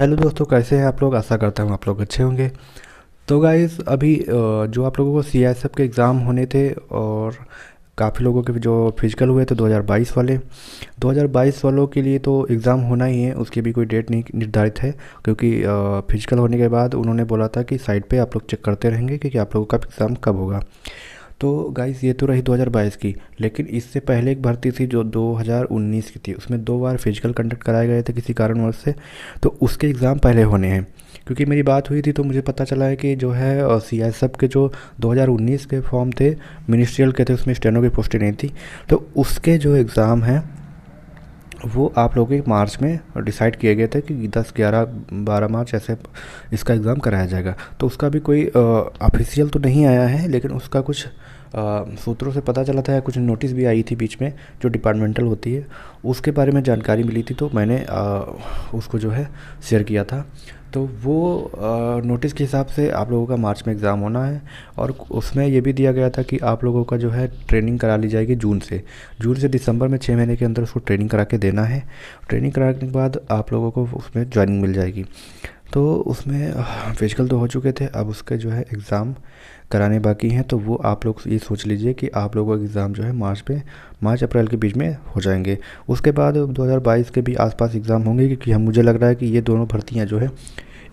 hello दोस्तों कैसे हैं आप लोग आशा करता हूँ आप लोग अच्छे होंगे तो गाइस अभी जो आप लोगों को सी के एग्ज़ाम होने थे और काफ़ी लोगों के जो फिजिकल हुए थे 2022 वाले 2022 वालों के लिए तो एग्ज़ाम होना ही है उसकी भी कोई डेट नहीं निर्धारित है क्योंकि फिजिकल होने के बाद उन्होंने बोला था कि साइट पे आप लोग चेक करते रहेंगे कि, कि आप लोगों का एग्ज़ाम कब होगा तो गाइस ये तो रही 2022 की लेकिन इससे पहले एक भर्ती थी जो 2019 की थी उसमें दो बार फिजिकल कंडक्ट कराए गए थे किसी कारणवश से तो उसके एग्ज़ाम पहले होने हैं क्योंकि मेरी बात हुई थी तो मुझे पता चला है कि जो है सी आई सब के जो 2019 के फॉर्म थे मिनिस्ट्रियल के थे उसमें स्टेनो की पोस्टिंग नहीं थी तो उसके जो एग्ज़ाम हैं वो आप लोगों के मार्च में डिसाइड किए गए थे कि दस ग्यारह बारह मार्च ऐसे इसका एग्ज़ाम कराया जाएगा तो उसका भी कोई ऑफिशियल तो नहीं आया है लेकिन उसका कुछ सूत्रों से पता चला था कुछ नोटिस भी आई थी बीच में जो डिपार्टमेंटल होती है उसके बारे में जानकारी मिली थी तो मैंने आ, उसको जो है शेयर किया था तो वो आ, नोटिस के हिसाब से आप लोगों का मार्च में एग्ज़ाम होना है और उसमें ये भी दिया गया था कि आप लोगों का जो है ट्रेनिंग करा ली जाएगी जून से जून से दिसंबर में छः महीने के अंदर उसको ट्रेनिंग करा के देना है ट्रेनिंग कराने के बाद आप लोगों को उसमें ज्वाइनिंग मिल जाएगी तो उसमें फिजिकल तो हो चुके थे अब उसके जो है एग्ज़ाम कराने बाकी हैं तो वो आप लोग ये सोच लीजिए कि आप लोगों का एग्ज़ाम जो है मार्च में मार्च अप्रैल के बीच में हो जाएंगे उसके बाद 2022 के भी आसपास एग्ज़ाम होंगे क्योंकि हम मुझे लग रहा है कि ये दोनों भर्तियाँ जो है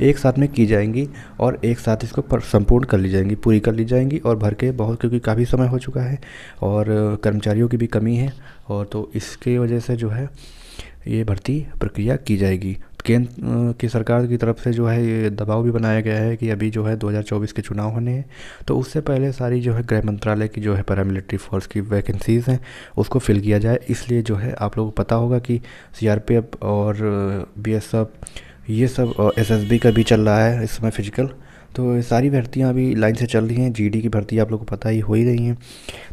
एक साथ में की जाएंगी और एक साथ इसको संपूर्ण कर ली जाएंगी पूरी कर ली जाएंगी और भर के बहुत क्योंकि काफ़ी समय हो चुका है और कर्मचारियों की भी कमी है और तो इसके वजह से जो है ये भर्ती प्रक्रिया की जाएगी केंद्र की सरकार की तरफ से जो है ये दबाव भी बनाया गया है कि अभी जो है 2024 के चुनाव होने हैं तो उससे पहले सारी जो है गृह मंत्रालय की जो है पैरामिलिट्री फोर्स की वैकेंसीज़ हैं उसको फिल किया जाए इसलिए जो है आप लोगों को पता होगा कि सी और बी ये सब एस एस बी का भी चल रहा है इस समय फिजिकल तो ये सारी भर्तियाँ अभी लाइन से चल रही हैं जीडी की भर्ती आप लोगों को पता ही हो ही रही हैं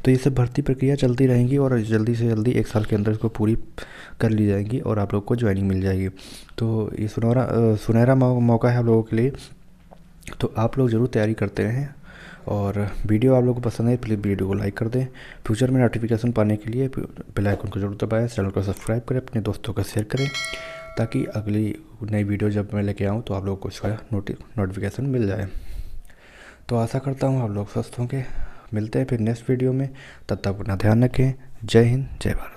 तो ये सब भर्ती प्रक्रिया चलती रहेंगी और जल्दी से जल्दी एक साल के अंदर इसको पूरी कर ली जाएगी और आप लोग को ज्वाइनिंग मिल जाएगी तो ये सुनहरा सुनहरा मौका है आप लोगों के लिए तो आप लोग ज़रूर तैयारी करते रहें और वीडियो आप लोगों को पसंद है प्लीज़ वीडियो को लाइक कर दें फ्यूचर में नोटिफिकेशन पाने के लिए बेल आइकन को जरूर दबाएं चैनल को सब्सक्राइब करें अपने दोस्तों का शेयर करें ताकि अगली नई वीडियो जब मैं लेके आऊँ तो आप लोगों को उसका नोटिफिकेशन मिल जाए तो आशा करता हूँ आप लोग स्वस्थ होंगे मिलते हैं फिर नेक्स्ट वीडियो में तब तक अपना ध्यान रखें जय हिंद जय भारत